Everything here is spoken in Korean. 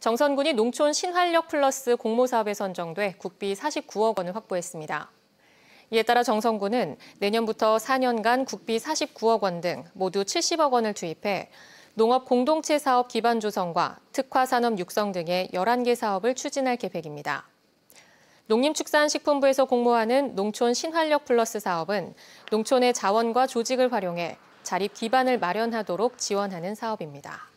정선군이 농촌 신활력 플러스 공모사업에 선정돼 국비 49억 원을 확보했습니다. 이에 따라 정선군은 내년부터 4년간 국비 49억 원 등 모두 70억 원을 투입해 농업 공동체 사업 기반 조성과 특화 산업 육성 등의 11개 사업을 추진할 계획입니다. 농림축산식품부에서 공모하는 농촌 신활력 플러스 사업은 농촌의 자원과 조직을 활용해 자립 기반을 마련하도록 지원하는 사업입니다.